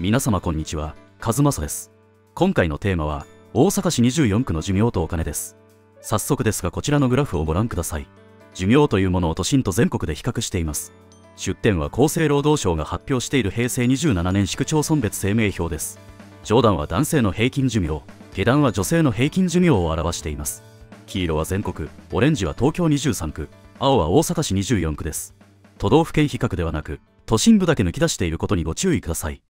皆様こんにちは、マサです。今回のテーマは、大阪市24区の寿命とお金です。早速ですがこちらのグラフをご覧ください。寿命というものを都心と全国で比較しています。出典は厚生労働省が発表している平成27年市区町村別生命表です。上段は男性の平均寿命、下段は女性の平均寿命を表しています。黄色は全国、オレンジは東京23区、青は大阪市24区です。都道府県比較ではなく、都心部だけ抜き出していることにご注意ください。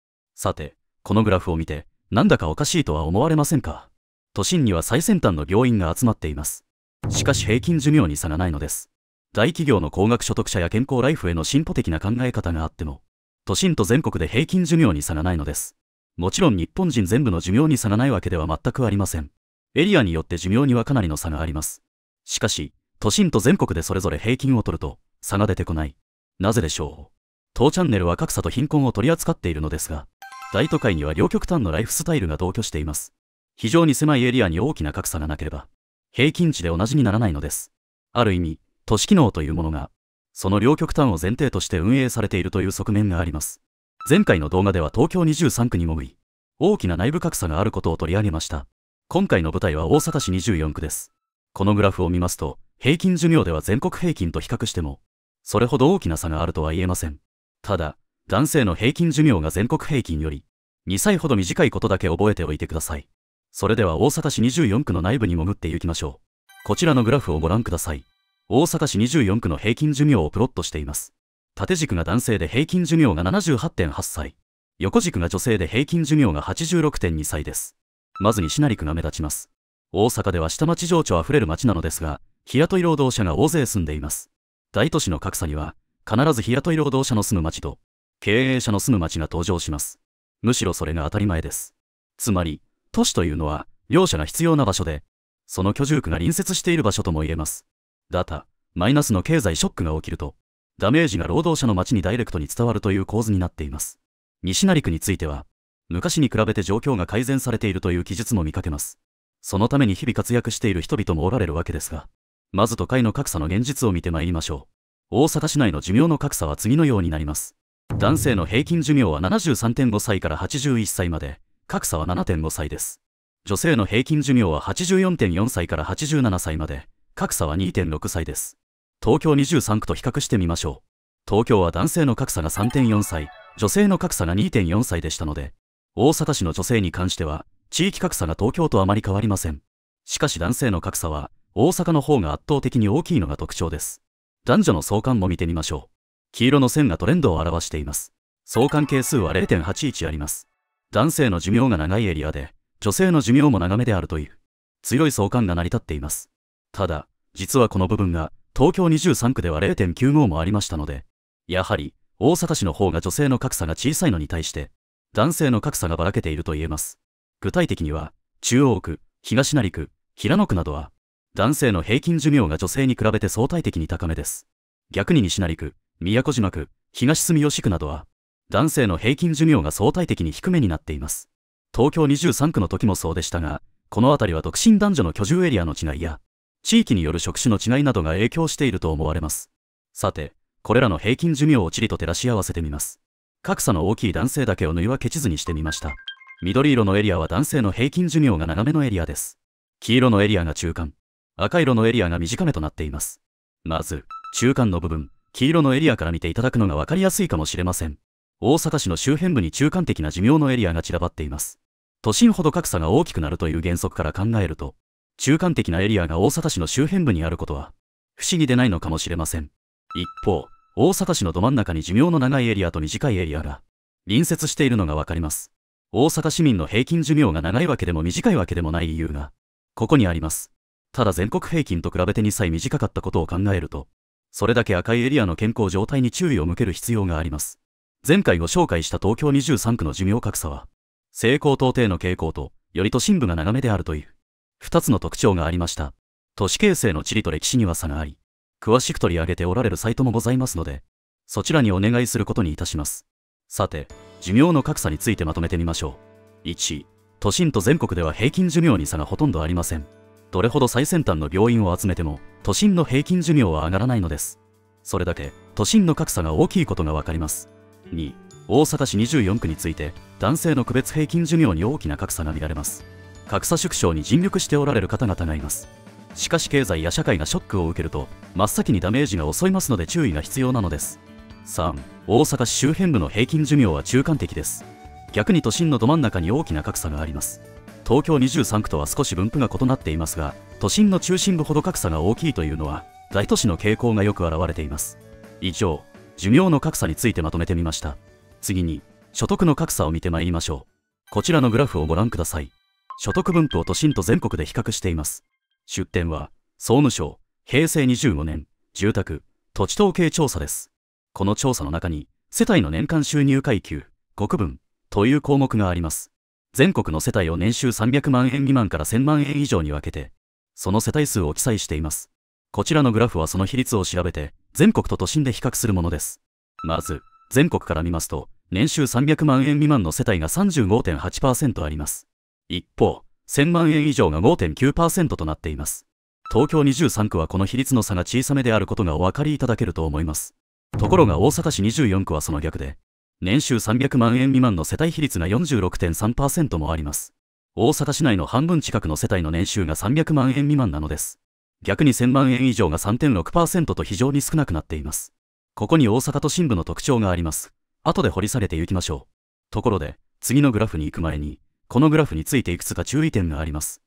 さて、このグラフを見て、なんだかおかしいとは思われませんか都心には最先端の病院が集まっています。しかし平均寿命に差がないのです。大企業の高額所得者や健康ライフへの進歩的な考え方があっても、都心と全国で平均寿命に差がないのです。もちろん日本人全部の寿命に差がないわけでは全くありません。エリアによって寿命にはかなりの差があります。しかし、都心と全国でそれぞれ平均を取ると、差が出てこない。なぜでしょう当チャンネルは格差と貧困を取り扱っているのですが、大都会には両極端のライフスタイルが同居しています。非常に狭いエリアに大きな格差がなければ、平均値で同じにならないのです。ある意味、都市機能というものが、その両極端を前提として運営されているという側面があります。前回の動画では東京23区に潜り、大きな内部格差があることを取り上げました。今回の舞台は大阪市24区です。このグラフを見ますと、平均寿命では全国平均と比較しても、それほど大きな差があるとは言えません。ただ、男性の平均寿命が全国平均より2歳ほど短いことだけ覚えておいてください。それでは大阪市24区の内部に潜って行きましょう。こちらのグラフをご覧ください。大阪市24区の平均寿命をプロットしています。縦軸が男性で平均寿命が78.8歳。横軸が女性で平均寿命が86.2歳です。まず西成区が目立ちます。大阪では下町情緒あふれる街なのですが、日雇い労働者が大勢住んでいます。大都市の格差には、必ず日雇い労働者の住む町と、経営者の住む町が登場します。むしろそれが当たり前です。つまり、都市というのは、両者が必要な場所で、その居住区が隣接している場所とも言えます。だた、マイナスの経済ショックが起きると、ダメージが労働者の街にダイレクトに伝わるという構図になっています。西成区については、昔に比べて状況が改善されているという記述も見かけます。そのために日々活躍している人々もおられるわけですが、まず都会の格差の現実を見てまいりましょう。大阪市内の寿命の格差は次のようになります。男性の平均寿命は73.5歳から81歳まで、格差は7.5歳です。女性の平均寿命は84.4歳から87歳まで、格差は2.6歳です。東京23区と比較してみましょう。東京は男性の格差が3.4歳、女性の格差が2.4歳でしたので、大阪市の女性に関しては、地域格差が東京とあまり変わりません。しかし男性の格差は、大阪の方が圧倒的に大きいのが特徴です。男女の相関も見てみましょう。黄色の線がトレンドを表しています。相関係数は0.81あります。男性の寿命が長いエリアで、女性の寿命も長めであるという、強い相関が成り立っています。ただ、実はこの部分が、東京23区では0.95もありましたので、やはり、大阪市の方が女性の格差が小さいのに対して、男性の格差がばらけていると言えます。具体的には、中央区、東成区、平野区などは、男性の平均寿命が女性に比べて相対的に高めです。逆に西成区、宮古島区、東住吉区などは、男性の平均寿命が相対的に低めになっています。東京23区の時もそうでしたが、この辺りは独身男女の居住エリアの違いや、地域による職種の違いなどが影響していると思われます。さて、これらの平均寿命を地理と照らし合わせてみます。格差の大きい男性だけを縫い分け地図にしてみました。緑色のエリアは男性の平均寿命が長めのエリアです。黄色のエリアが中間、赤色のエリアが短めとなっています。まず、中間の部分、黄色のエリアから見ていただくのが分かりやすいかもしれません。大阪市の周辺部に中間的な寿命のエリアが散らばっています。都心ほど格差が大きくなるという原則から考えると、中間的なエリアが大阪市の周辺部にあることは、不思議でないのかもしれません。一方、大阪市のど真ん中に寿命の長いエリアと短いエリアが、隣接しているのが分かります。大阪市民の平均寿命が長いわけでも短いわけでもない理由が、ここにあります。ただ全国平均と比べて2歳短かったことを考えると、それだけ赤いエリアの健康状態に注意を向ける必要があります。前回ご紹介した東京23区の寿命格差は、成功到底の傾向と、より都心部が長めであるという、二つの特徴がありました。都市形成の地理と歴史には差があり、詳しく取り上げておられるサイトもございますので、そちらにお願いすることにいたします。さて、寿命の格差についてまとめてみましょう。1、都心と全国では平均寿命に差がほとんどありません。どれほど最先端の病院を集めても、都心の平均寿命は上がらないのです。それだけ、都心の格差が大きいことがわかります。2、大阪市24区について、男性の区別平均寿命に大きな格差が見られます。格差縮小に尽力しておられる方々がいます。しかし経済や社会がショックを受けると、真っ先にダメージが襲いますので注意が必要なのです。3、大阪市周辺部の平均寿命は中間的です。逆に都心のど真ん中に大きな格差があります。東京23区とは少し分布が異なっていますが都心の中心部ほど格差が大きいというのは大都市の傾向がよく表れています以上寿命の格差についてまとめてみました次に所得の格差を見てまいりましょうこちらのグラフをご覧ください所得分布を都心と全国で比較しています出典は総務省平成25年住宅土地統計調査ですこの調査の中に世帯の年間収入階級国分という項目があります全国の世帯を年収300万円未満から1000万円以上に分けて、その世帯数を記載しています。こちらのグラフはその比率を調べて、全国と都心で比較するものです。まず、全国から見ますと、年収300万円未満の世帯が35.8%あります。一方、1000万円以上が5.9%となっています。東京23区はこの比率の差が小さめであることがお分かりいただけると思います。ところが大阪市24区はその逆で、年収300万円未満の世帯比率が46.3%もあります。大阪市内の半分近くの世帯の年収が300万円未満なのです。逆に1000万円以上が3.6%と非常に少なくなっています。ここに大阪都心部の特徴があります。後で掘り下げていきましょう。ところで、次のグラフに行く前に、このグラフについていくつか注意点があります。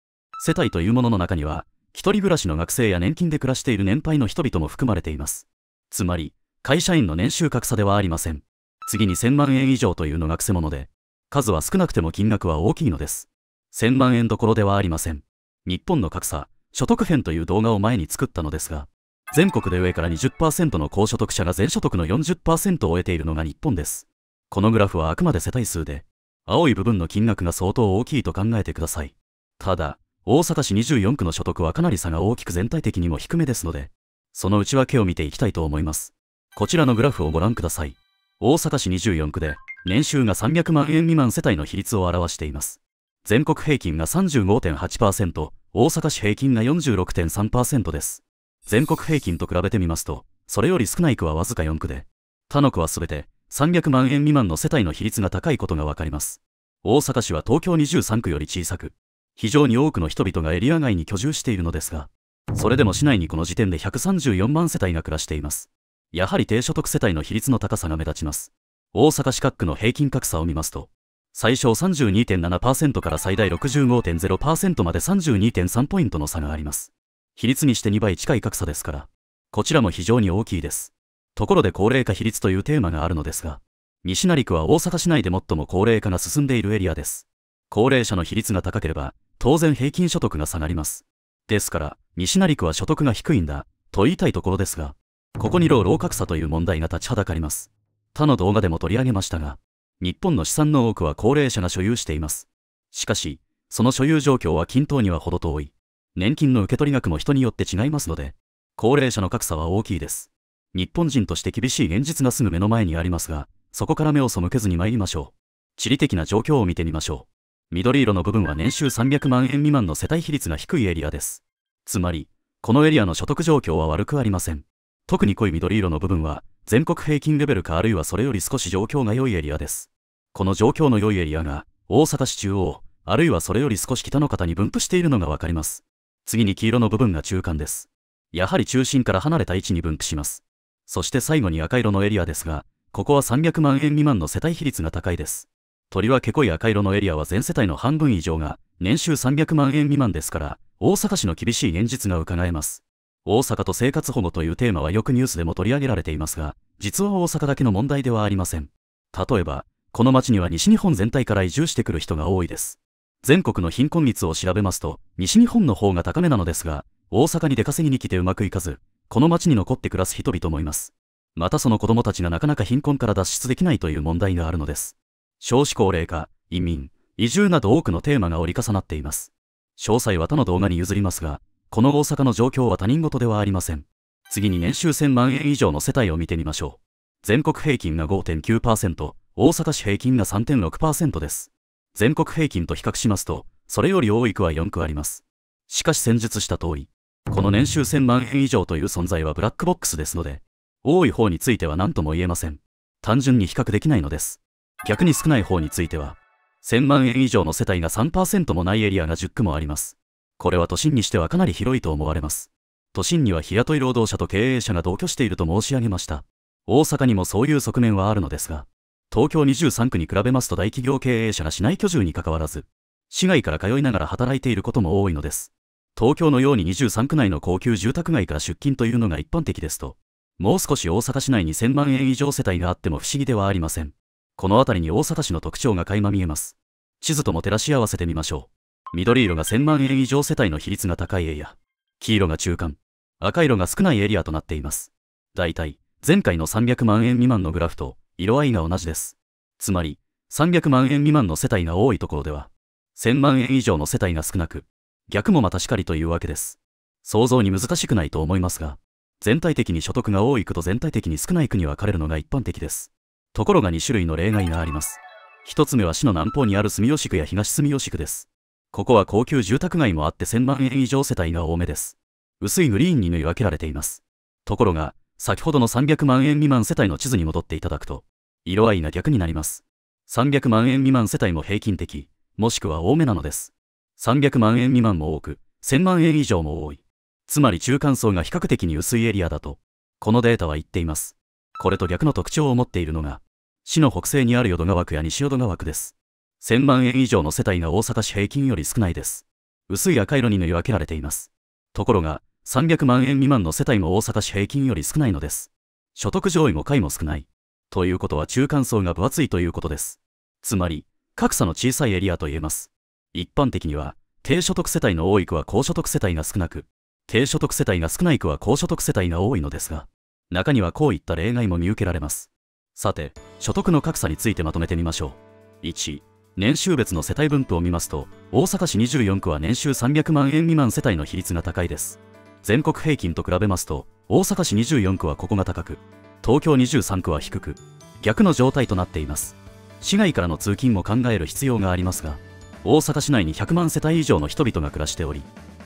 世帯というものの中には、一人暮らしの学生や年金で暮らしている年配の人々も含まれています。つまり、会社員の年収格差ではありません。次に1000万円以上というのがくせ者で、数は少なくても金額は大きいのです。1000万円どころではありません。日本の格差、所得編という動画を前に作ったのですが、全国で上から20%の高所得者が全所得の40%を得ているのが日本です。このグラフはあくまで世帯数で、青い部分の金額が相当大きいと考えてください。ただ、大阪市24区の所得はかなり差が大きく全体的にも低めですので、その内訳を見ていきたいと思います。こちらのグラフをご覧ください。大阪市24区で年収が300万円未満世帯の比率を表しています全国平均が35.8%大阪市平均が46.3%です全国平均と比べてみますとそれより少ない区はわずか4区で他の区はすべて300万円未満の世帯の比率が高いことがわかります大阪市は東京23区より小さく非常に多くの人々がエリア外に居住しているのですがそれでも市内にこの時点で134万世帯が暮らしていますやはり低所得世帯の比率の高さが目立ちます。大阪市各区の平均格差を見ますと、最小32.7%から最大65.0%まで32.3ポイントの差があります。比率にして2倍近い格差ですから、こちらも非常に大きいです。ところで高齢化比率というテーマがあるのですが、西成区は大阪市内で最も高齢化が進んでいるエリアです。高齢者の比率が高ければ、当然平均所得が下がります。ですから、西成区は所得が低いんだ、と言いたいところですが、ここに老老格差という問題が立ちはだかります。他の動画でも取り上げましたが、日本の資産の多くは高齢者が所有しています。しかし、その所有状況は均等には程遠い。年金の受け取り額も人によって違いますので、高齢者の格差は大きいです。日本人として厳しい現実がすぐ目の前にありますが、そこから目を背けずに参りましょう。地理的な状況を見てみましょう。緑色の部分は年収300万円未満の世帯比率が低いエリアです。つまり、このエリアの所得状況は悪くありません。特に濃い緑色の部分は、全国平均レベルかあるいはそれより少し状況が良いエリアです。この状況の良いエリアが、大阪市中央、あるいはそれより少し北の方に分布しているのがわかります。次に黄色の部分が中間です。やはり中心から離れた位置に分布します。そして最後に赤色のエリアですが、ここは300万円未満の世帯比率が高いです。鳥はけこい赤色のエリアは全世帯の半分以上が年収300万円未満ですから、大阪市の厳しい現実が伺えます。大阪と生活保護というテーマはよくニュースでも取り上げられていますが、実は大阪だけの問題ではありません。例えば、この町には西日本全体から移住してくる人が多いです。全国の貧困率を調べますと、西日本の方が高めなのですが、大阪に出稼ぎに来てうまくいかず、この町に残って暮らす人々もいます。またその子供たちがなかなか貧困から脱出できないという問題があるのです。少子高齢化、移民、移住など多くのテーマが折り重なっています。詳細は他の動画に譲りますが、この大阪の状況は他人事ではありません。次に年収1000万円以上の世帯を見てみましょう。全国平均が5.9%、大阪市平均が3.6%です。全国平均と比較しますと、それより多い区は4区あります。しかし先述した通り、この年収1000万円以上という存在はブラックボックスですので、多い方については何とも言えません。単純に比較できないのです。逆に少ない方については、1000万円以上の世帯が3%もないエリアが10区もあります。これは都心にしてはかなり広いと思われます。都心には日雇い労働者と経営者が同居していると申し上げました。大阪にもそういう側面はあるのですが、東京23区に比べますと大企業経営者が市内居住に関わらず、市外から通いながら働いていることも多いのです。東京のように23区内の高級住宅街から出勤というのが一般的ですと、もう少し大阪市内に1000万円以上世帯があっても不思議ではありません。この辺りに大阪市の特徴が垣間見えます。地図とも照らし合わせてみましょう。緑色が1000万円以上世帯の比率が高いエリア、黄色が中間、赤色が少ないエリアとなっています。大体、前回の300万円未満のグラフと色合いが同じです。つまり、300万円未満の世帯が多いところでは、1000万円以上の世帯が少なく、逆もまたしかりというわけです。想像に難しくないと思いますが、全体的に所得が多い区と全体的に少ない区に分かれるのが一般的です。ところが2種類の例外があります。1つ目は市の南方にある住吉区や東住吉区です。ここは高級住宅街もあって1000万円以上世帯が多めです。薄いグリーンに縫い分けられています。ところが、先ほどの300万円未満世帯の地図に戻っていただくと、色合いが逆になります。300万円未満世帯も平均的、もしくは多めなのです。300万円未満も多く、1000万円以上も多い。つまり中間層が比較的に薄いエリアだと、このデータは言っています。これと逆の特徴を持っているのが、市の北西にある淀川区や西淀川区です。1000万円以上の世帯が大阪市平均より少ないです。薄い赤色に縫い分けられています。ところが、300万円未満の世帯も大阪市平均より少ないのです。所得上位も下位も少ない。ということは中間層が分厚いということです。つまり、格差の小さいエリアと言えます。一般的には、低所得世帯の多い区は高所得世帯が少なく、低所得世帯が少ない区は高所得世帯が多いのですが、中にはこういった例外も見受けられます。さて、所得の格差についてまとめてみましょう。1、年収別の世帯分布を見ますと、大阪市24区は年収300万円未満世帯の比率が高いです。全国平均と比べますと、大阪市24区はここが高く、東京23区は低く、逆の状態となっています。市外からの通勤も考える必要がありますが、大阪市内に100万世帯以上の人々が暮らしており、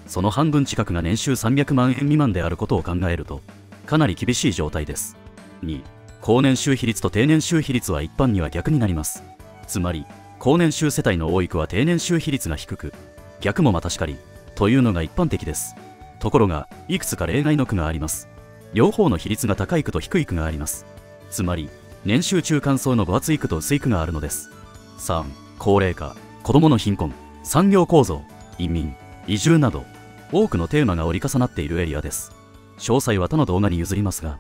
その半分近くが年収300万円未満であることを考えると、かなり厳しい状態です。2、高年収比率と低年収比率は一般には逆になります。つまり、高年収世帯の多い区は定年収比率が低く逆もまたしかりというのが一般的ですところがいくつか例外の区があります両方の比率が高い区と低い区がありますつまり年収中間層の分厚い区と薄い区があるのです3高齢化子どもの貧困産業構造移民移住など多くのテーマが折り重なっているエリアです詳細は他の動画に譲りますが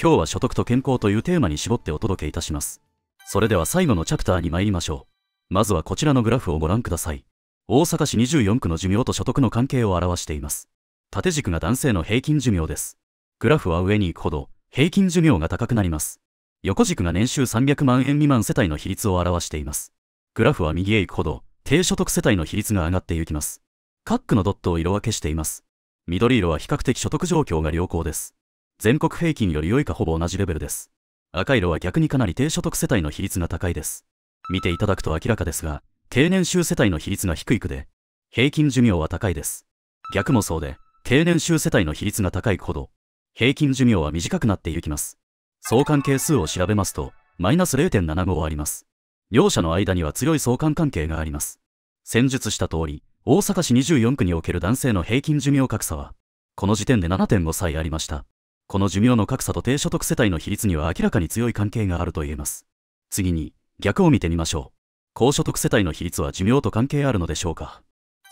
今日は所得と健康というテーマに絞ってお届けいたしますそれでは最後のチャプターに参りましょうまずはこちらのグラフをご覧ください。大阪市24区の寿命と所得の関係を表しています。縦軸が男性の平均寿命です。グラフは上に行くほど、平均寿命が高くなります。横軸が年収300万円未満世帯の比率を表しています。グラフは右へ行くほど、低所得世帯の比率が上がっていきます。各区のドットを色分けしています。緑色は比較的所得状況が良好です。全国平均より良いかほぼ同じレベルです。赤色は逆にかなり低所得世帯の比率が高いです。見ていただくと明らかですが、定年収世帯の比率が低い区で、平均寿命は高いです。逆もそうで、定年収世帯の比率が高いほど、平均寿命は短くなっていきます。相関係数を調べますと、マイナス0.75あります。両者の間には強い相関関係があります。先述した通り、大阪市24区における男性の平均寿命格差は、この時点で7.5歳ありました。この寿命の格差と低所得世帯の比率には明らかに強い関係があると言えます。次に、逆を見てみましょう。高所得世帯の比率は寿命と関係あるのでしょうか。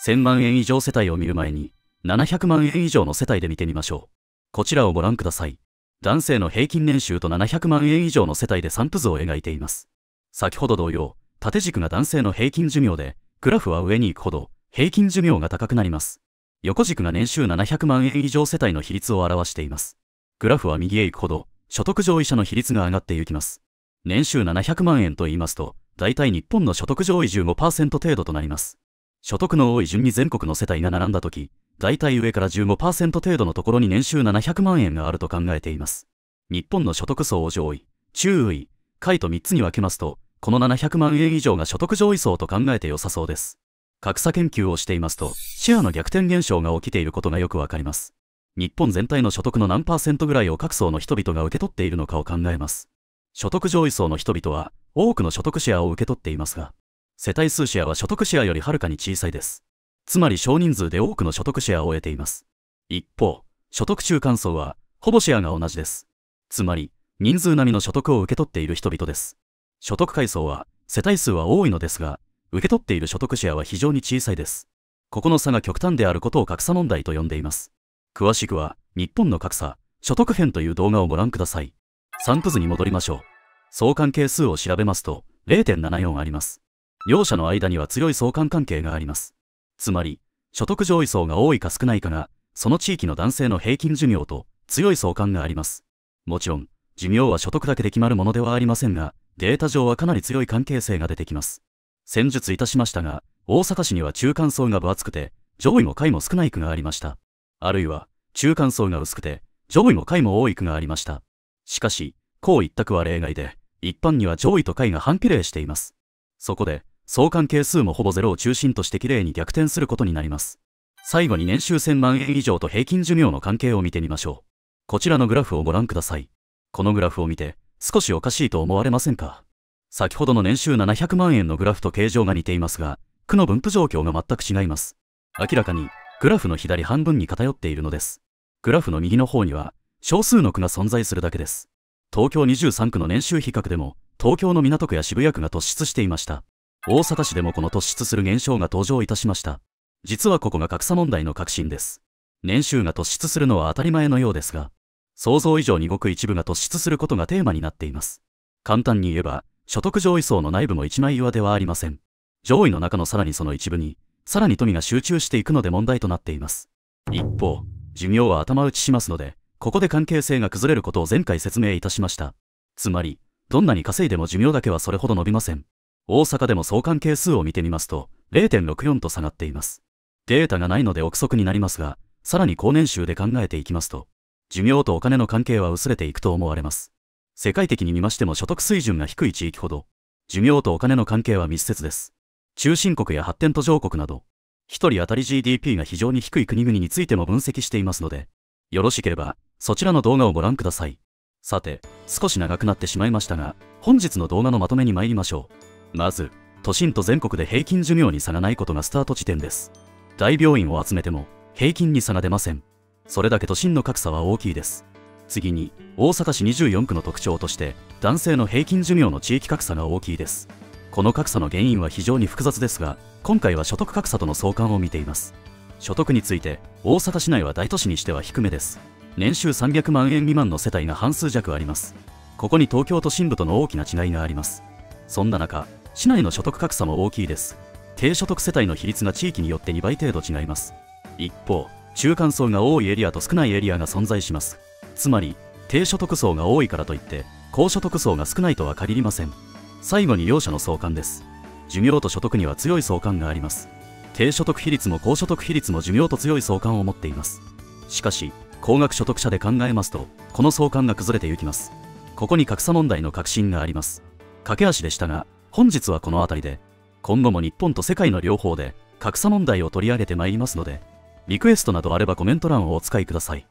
1000万円以上世帯を見る前に、700万円以上の世帯で見てみましょう。こちらをご覧ください。男性の平均年収と700万円以上の世帯で散布図を描いています。先ほど同様、縦軸が男性の平均寿命で、グラフは上に行くほど、平均寿命が高くなります。横軸が年収700万円以上世帯の比率を表しています。グラフは右へ行くほど、所得上位者の比率が上がっていきます。年収700万円と言いますと、大体日本の所得上位15%程度となります。所得の多い順に全国の世帯が並んだとき、大体上から15%程度のところに年収700万円があると考えています。日本の所得層を上位、中位、下位と3つに分けますと、この700万円以上が所得上位層と考えて良さそうです。格差研究をしていますと、シェアの逆転現象が起きていることがよくわかります。日本全体の所得の何パーセントぐらいを各層の人々が受け取っているのかを考えます。所得上位層の人々は多くの所得シェアを受け取っていますが、世帯数シェアは所得シェアよりはるかに小さいです。つまり少人数で多くの所得シェアを得ています。一方、所得中間層は、ほぼシェアが同じです。つまり、人数並みの所得を受け取っている人々です。所得階層は、世帯数は多いのですが、受け取っている所得シェアは非常に小さいです。ここの差が極端であることを格差問題と呼んでいます。詳しくは、日本の格差、所得編という動画をご覧ください。散布図に戻りましょう。相関係数を調べますと、0.74あります。両者の間には強い相関関係があります。つまり、所得上位層が多いか少ないかが、その地域の男性の平均寿命と強い相関があります。もちろん、寿命は所得だけで決まるものではありませんが、データ上はかなり強い関係性が出てきます。先述いたしましたが、大阪市には中間層が分厚くて、上位も下位も少ない区がありました。あるいは、中間層が薄くて、上位も下位も多い区がありました。しかし、こう一択は例外で、一般には上位と下位が反比例しています。そこで、相関係数もほぼゼロを中心として綺麗に逆転することになります。最後に年収1000万円以上と平均寿命の関係を見てみましょう。こちらのグラフをご覧ください。このグラフを見て、少しおかしいと思われませんか先ほどの年収700万円のグラフと形状が似ていますが、区の分布状況が全く違います。明らかに、グラフの左半分に偏っているのです。グラフの右の方には、少数の区が存在するだけです。東京23区の年収比較でも、東京の港区や渋谷区が突出していました。大阪市でもこの突出する現象が登場いたしました。実はここが格差問題の核心です。年収が突出するのは当たり前のようですが、想像以上にごく一部が突出することがテーマになっています。簡単に言えば、所得上位層の内部も一枚岩ではありません。上位の中のさらにその一部に、さらに富が集中していくので問題となっています。一方、寿命は頭打ちしますので、ここで関係性が崩れることを前回説明いたしました。つまり、どんなに稼いでも寿命だけはそれほど伸びません。大阪でも相関係数を見てみますと、0.64と下がっています。データがないので憶測になりますが、さらに高年収で考えていきますと、寿命とお金の関係は薄れていくと思われます。世界的に見ましても所得水準が低い地域ほど、寿命とお金の関係は密接です。中心国や発展途上国など、一人当たり GDP が非常に低い国々についても分析していますので、よろしければ、そちらの動画をご覧ください。さて、少し長くなってしまいましたが、本日の動画のまとめに参りましょう。まず、都心と全国で平均寿命に差がないことがスタート地点です。大病院を集めても、平均に差が出ません。それだけ都心の格差は大きいです。次に、大阪市24区の特徴として、男性の平均寿命の地域格差が大きいです。この格差の原因は非常に複雑ですが、今回は所得格差との相関を見ています。所得について大阪市内は大都市にしては低めです年収300万円未満の世帯が半数弱ありますここに東京都心部との大きな違いがありますそんな中市内の所得格差も大きいです低所得世帯の比率が地域によって2倍程度違います一方中間層が多いエリアと少ないエリアが存在しますつまり低所得層が多いからといって高所得層が少ないとは限りません最後に両者の相関です授業と所得には強い相関があります低所得比率も高所得比率も寿命と強い相関を持っていますしかし高額所得者で考えますとこの相関が崩れていきますここに格差問題の核心があります駆け足でしたが本日はこの辺りで今後も日本と世界の両方で格差問題を取り上げてまいりますのでリクエストなどあればコメント欄をお使いください